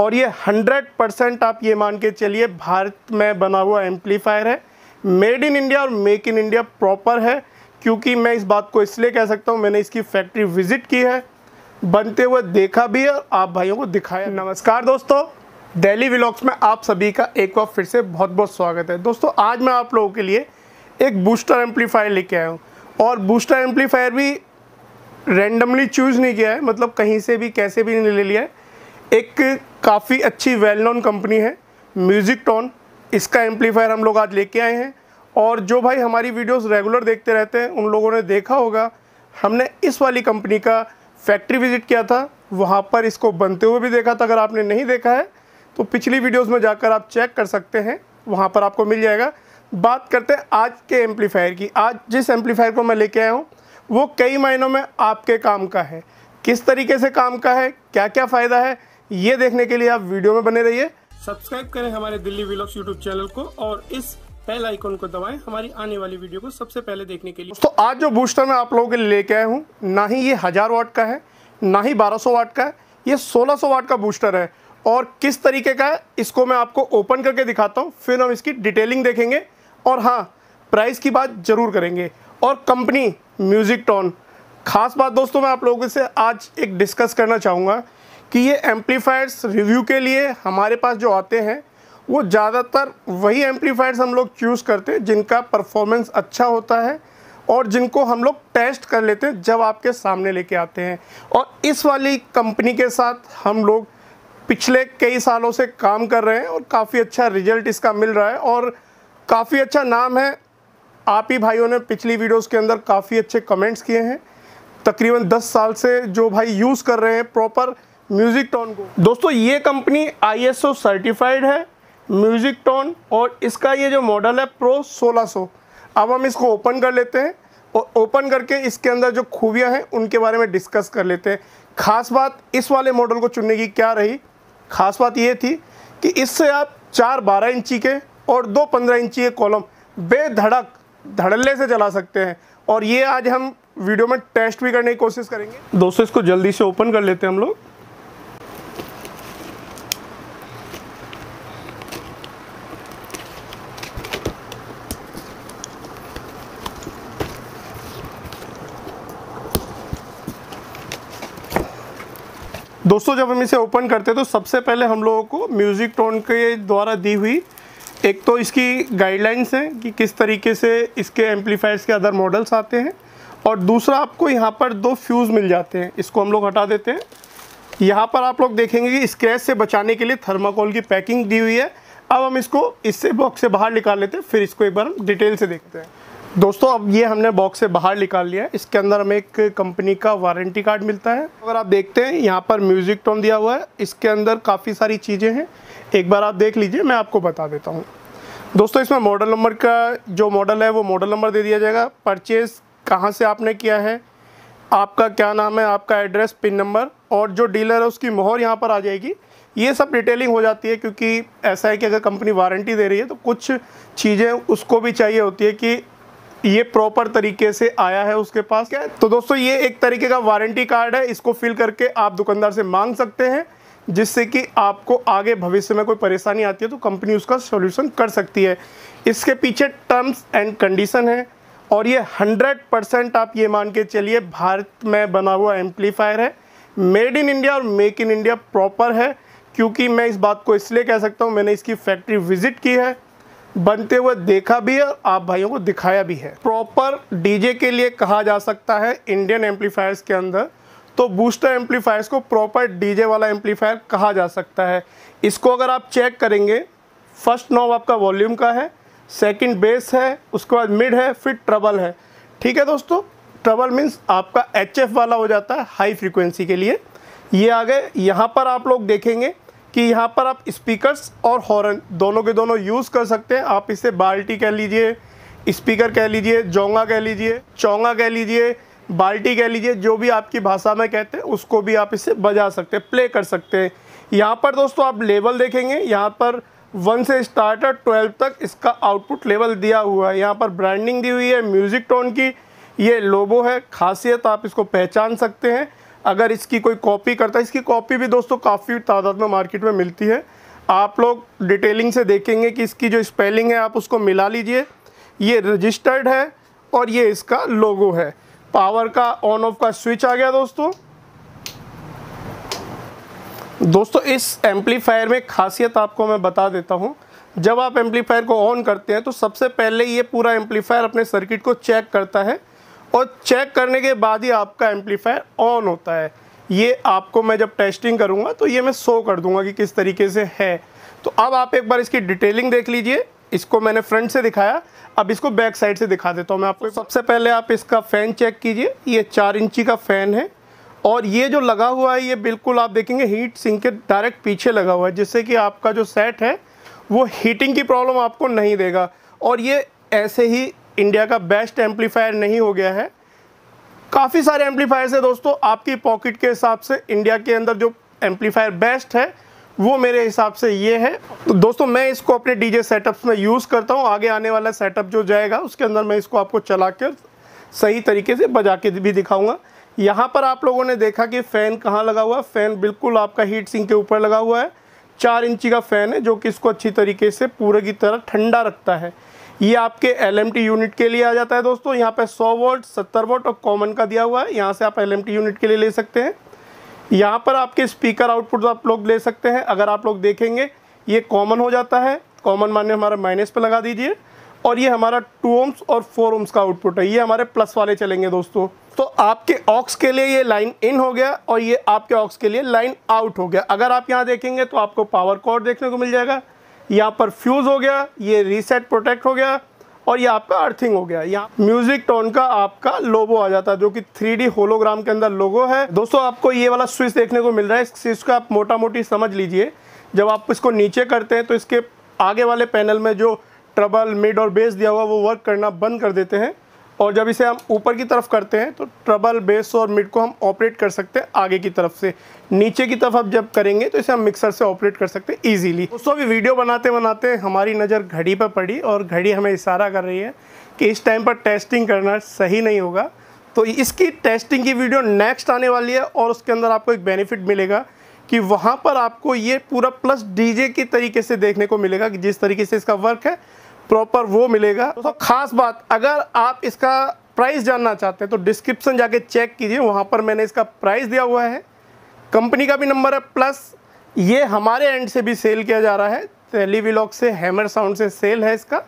और ये 100 परसेंट आप ये मान के चलिए भारत में बना हुआ एम्पलीफायर है मेड इन इंडिया और मेक इन इंडिया प्रॉपर है क्योंकि मैं इस बात को इसलिए कह सकता हूँ मैंने इसकी फैक्ट्री विजिट की है बनते हुए देखा भी है और आप भाइयों को दिखाया नमस्कार दोस्तों दिल्ली व्लॉग्स में आप सभी का एक बार फिर से बहुत बहुत स्वागत है दोस्तों आज मैं आप लोगों के लिए एक बूस्टर एम्पलीफायर लेके आया हूँ और बूस्टर एम्पलीफायर भी रेंडमली चूज़ नहीं किया है मतलब कहीं से भी कैसे भी नहीं ले लिया है एक काफ़ी अच्छी वेल नोन कंपनी है म्यूज़िक टोन इसका एम्पलीफायर हम लोग आज लेके आए हैं और जो भाई हमारी वीडियोस रेगुलर देखते रहते हैं उन लोगों ने देखा होगा हमने इस वाली कंपनी का फैक्ट्री विज़िट किया था वहाँ पर इसको बनते हुए भी देखा था अगर आपने नहीं देखा है तो पिछली वीडियोस में जाकर आप चेक कर सकते हैं वहाँ पर आपको मिल जाएगा बात करते हैं आज के एम्पलीफायर की आज जिस एम्पलीफायर को मैं लेके आया हूँ वो कई मायनों में आपके काम का है किस तरीके से काम का है क्या क्या फ़ायदा है ये देखने के लिए आप वीडियो में बने रहिए सब्सक्राइब करें हमारे दिल्ली विलॉक्स यूट्यूब चैनल को और इस बेल आइकॉन को दबाएं हमारी आने वाली वीडियो को सबसे पहले देखने के लिए तो आज जो बूस्टर मैं आप लोगों के लिए लेके आया हूँ ना ही ये हज़ार वाट का है ना ही सौ वाट का है ये सौ वाट का बूस्टर है और किस तरीके का है इसको मैं आपको ओपन करके दिखाता हूँ फिर हम इसकी डिटेलिंग देखेंगे और हाँ प्राइस की बात ज़रूर करेंगे और कंपनी म्यूज़िक टॉन खास बात दोस्तों मैं आप लोगों से आज एक डिस्कस करना चाहूँगा कि ये एम्पलीफायर्स रिव्यू के लिए हमारे पास जो आते हैं वो ज़्यादातर वही एम्पलीफायर्स हम लोग चूज़ करते हैं जिनका परफॉर्मेंस अच्छा होता है और जिनको हम लोग टेस्ट कर लेते हैं जब आपके सामने लेके आते हैं और इस वाली कंपनी के साथ हम लोग पिछले कई सालों से काम कर रहे हैं और काफ़ी अच्छा रिजल्ट इसका मिल रहा है और काफ़ी अच्छा नाम है आप ही भाइयों ने पिछली वीडियोस के अंदर काफ़ी अच्छे कमेंट्स किए हैं तकरीबन 10 साल से जो भाई यूज़ कर रहे हैं प्रॉपर म्यूजिक टोन को दोस्तों ये कंपनी आई सर्टिफाइड है म्यूजिक टोन और इसका ये जो मॉडल है प्रो 1600 अब हम इसको ओपन कर लेते हैं और ओपन करके इसके अंदर जो खूबियां हैं उनके बारे में डिस्कस कर लेते हैं खास बात इस वाले मॉडल को चुनने की क्या रही खास बात ये थी कि इससे आप चार बारह इंची के और दो पंद्रह इंची के कॉलम बेधड़क धड़ल्ले से चला सकते हैं और ये आज हम वीडियो में टेस्ट भी करने की कोशिश करेंगे दोस्तों इसको जल्दी से ओपन कर लेते हैं हम लोग दोस्तों जब हम इसे ओपन करते हैं तो सबसे पहले हम लोगों को म्यूज़िक टोन के द्वारा दी हुई एक तो इसकी गाइडलाइंस हैं कि किस तरीके से इसके एम्पलीफायर्स के अदर मॉडल्स आते हैं और दूसरा आपको यहाँ पर दो फ्यूज़ मिल जाते हैं इसको हम लोग हटा देते हैं यहाँ पर आप लोग देखेंगे कि स्क्रैच से बचाने के लिए थर्माकोल की पैकिंग दी हुई है अब हम इसको इससे बॉक्स से बाहर निकाल लेते हैं फिर इसको एक बार हम डिटेल से देखते हैं दोस्तों अब ये हमने बॉक्स से बाहर निकाल लिया है इसके अंदर हमें एक कंपनी का वारंटी कार्ड मिलता है अगर आप देखते हैं यहाँ पर म्यूज़िक टोन दिया हुआ है इसके अंदर काफ़ी सारी चीज़ें हैं एक बार आप देख लीजिए मैं आपको बता देता हूँ दोस्तों इसमें मॉडल नंबर का जो मॉडल है वो मॉडल नंबर दे दिया जाएगा परचेज़ कहाँ से आपने किया है आपका क्या नाम है आपका एड्रेस पिन नंबर और जो डीलर है उसकी मोहर यहाँ पर आ जाएगी ये सब डिटेलिंग हो जाती है क्योंकि ऐसा है कि अगर कंपनी वारंटी दे रही है तो कुछ चीज़ें उसको भी चाहिए होती है कि ये प्रॉपर तरीके से आया है उसके पास क्या तो दोस्तों ये एक तरीके का वारंटी कार्ड है इसको फिल करके आप दुकानदार से मांग सकते हैं जिससे कि आपको आगे भविष्य में कोई परेशानी आती है तो कंपनी उसका सॉल्यूशन कर सकती है इसके पीछे टर्म्स एंड कंडीशन है और ये 100 परसेंट आप ये मान के चलिए भारत में बना हुआ एम्पलीफायर है मेड इन इंडिया और मेक इन इंडिया प्रॉपर है क्योंकि मैं इस बात को इसलिए कह सकता हूँ मैंने इसकी फैक्ट्री विज़िट की है बनते हुए देखा भी है और आप भाइयों को दिखाया भी है प्रॉपर डीजे के लिए कहा जा सकता है इंडियन एम्पलीफायर्स के अंदर तो बूस्टर एम्पलीफायर्स को प्रॉपर डीजे वाला एम्पलीफायर कहा जा सकता है इसको अगर आप चेक करेंगे फर्स्ट नॉब आपका वॉल्यूम का है सेकंड बेस है उसके बाद मिड है फिर ट्रबल है ठीक है दोस्तों ट्रबल मीन्स आपका एच वाला हो जाता है हाई फ्रिक्वेंसी के लिए ये आ गए यहाँ पर आप लोग देखेंगे कि यहाँ पर आप स्पीकर्स और हॉर्न दोनों के दोनों यूज़ कर सकते हैं आप इसे बाल्टी कह लीजिए स्पीकर कह लीजिए जोंगा कह लीजिए चौंगा कह लीजिए बाल्टी कह लीजिए जो भी आपकी भाषा में कहते हैं उसको भी आप इसे बजा सकते हैं प्ले कर सकते हैं यहाँ पर दोस्तों आप लेवल देखेंगे यहाँ पर वन से स्टार्ट है ट्वेल्व तक इसका आउटपुट लेवल दिया हुआ है यहाँ पर ब्रांडिंग दी हुई है म्यूज़िक टोन की ये लोबो है खासियत आप इसको पहचान सकते हैं अगर इसकी कोई कॉपी करता है इसकी कॉपी भी दोस्तों काफ़ी तादाद में मार्केट में मिलती है आप लोग डिटेलिंग से देखेंगे कि इसकी जो स्पेलिंग है आप उसको मिला लीजिए ये रजिस्टर्ड है और ये इसका लोगो है पावर का ऑन ऑफ का स्विच आ गया दोस्तों दोस्तों इस एम्पलीफायर में खासियत आपको मैं बता देता हूँ जब आप एम्पलीफायर को ऑन करते हैं तो सबसे पहले ये पूरा एम्पलीफायर अपने सर्किट को चेक करता है और चेक करने के बाद ही आपका एम्पलीफायर ऑन होता है ये आपको मैं जब टेस्टिंग करूँगा तो ये मैं शो कर दूँगा कि किस तरीके से है तो अब आप एक बार इसकी डिटेलिंग देख लीजिए इसको मैंने फ्रंट से दिखाया अब इसको बैक साइड से दिखा देता हूँ मैं आपको सबसे पहले आप इसका फ़ैन चेक कीजिए ये चार इंची का फ़ैन है और ये जो लगा हुआ है ये बिल्कुल आप देखेंगे हीट सिंक के डायरेक्ट पीछे लगा हुआ है जिससे कि आपका जो सेट है वो हीटिंग की प्रॉब्लम आपको नहीं देगा और ये ऐसे ही इंडिया का बेस्ट एम्पलीफायर नहीं हो गया है काफ़ी सारे एम्पलीफायर्स हैं दोस्तों आपकी पॉकेट के हिसाब से इंडिया के अंदर जो एम्पलीफायर बेस्ट है वो मेरे हिसाब से ये है तो दोस्तों मैं इसको अपने डीजे सेटअप्स में यूज़ करता हूँ आगे आने वाला सेटअप जो जाएगा उसके अंदर मैं इसको आपको चला कर सही तरीके से बजा के भी दिखाऊँगा यहाँ पर आप लोगों ने देखा कि फ़ैन कहाँ लगा हुआ है फ़ैन बिल्कुल आपका हीट सिंह के ऊपर लगा हुआ है चार इंची का फ़ैन है जो कि इसको अच्छी तरीके से पूरे की तरह ठंडा रखता है ये आपके एल यूनिट के लिए आ जाता है दोस्तों यहाँ पे 100 वोल्ट 70 वोल्ट और कॉमन का दिया हुआ है यहाँ से आप एल यूनिट के लिए ले सकते हैं यहाँ पर आपके स्पीकर आउटपुट आप लोग ले सकते हैं अगर आप लोग देखेंगे ये कॉमन हो जाता है कॉमन मान्य हमारा माइनस पर लगा दीजिए और ये हमारा टू ओम्स और फोर ओम्स का आउटपुट है ये हमारे प्लस वाले चलेंगे दोस्तों तो आपके ऑक्स के लिए ये लाइन इन हो गया और ये आपके ऑक्स के लिए लाइन आउट हो गया अगर आप यहाँ देखेंगे तो आपको पावर कॉर्ड देखने को मिल जाएगा यहाँ पर फ्यूज़ हो गया ये रीसेट प्रोटेक्ट हो गया और ये आपका अर्थिंग हो गया यहाँ म्यूजिक टोन का आपका लोगो आ जाता है जो कि 3D होलोग्राम के अंदर लोगो है दोस्तों आपको ये वाला स्विच देखने को मिल रहा है इस स्विच का आप मोटा मोटी समझ लीजिए जब आप इसको नीचे करते हैं तो इसके आगे वाले पैनल में जो ट्रबल मिड और बेस दिया हुआ वो वर्क करना बंद कर देते हैं और जब इसे हम ऊपर की तरफ करते हैं तो ट्रबल बेस और मिड को हम ऑपरेट कर सकते हैं आगे की तरफ से नीचे की तरफ अब जब करेंगे तो इसे हम मिक्सर से ऑपरेट कर सकते हैं ईजीली दोस्तों अभी वीडियो बनाते बनाते हमारी नज़र घड़ी पर पड़ी और घड़ी हमें इशारा कर रही है कि इस टाइम पर टेस्टिंग करना सही नहीं होगा तो इसकी टेस्टिंग की वीडियो नेक्स्ट आने वाली है और उसके अंदर आपको एक बेनिफिट मिलेगा कि वहाँ पर आपको ये पूरा प्लस डीजे के तरीके से देखने को मिलेगा कि जिस तरीके से इसका वर्क है प्रॉपर वो मिलेगा तो खास बात अगर आप इसका प्राइस जानना चाहते हैं तो डिस्क्रिप्शन जाके चेक कीजिए वहाँ पर मैंने इसका प्राइस दिया हुआ है कंपनी का भी नंबर है प्लस ये हमारे एंड से भी सेल किया जा रहा है तेली विलॉग से हैमर साउंड से सेल है इसका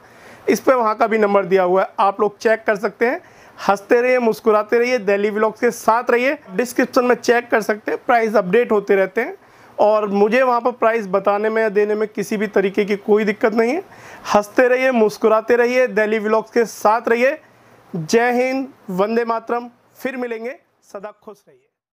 इस पर वहाँ का भी नंबर दिया हुआ है आप लोग चेक कर सकते हैं हंसते रहिए मुस्कुराते रहिए दिल्ली व्लॉग्स के साथ रहिए डिस्क्रिप्शन में चेक कर सकते हैं प्राइस अपडेट होते रहते हैं और मुझे वहाँ पर प्राइस बताने में या देने में किसी भी तरीके की कोई दिक्कत नहीं है हंसते रहिए मुस्कुराते रहिए दिल्ली व्लॉग्स के साथ रहिए जय हिंद वंदे मातरम फिर मिलेंगे सदा खुश रहिए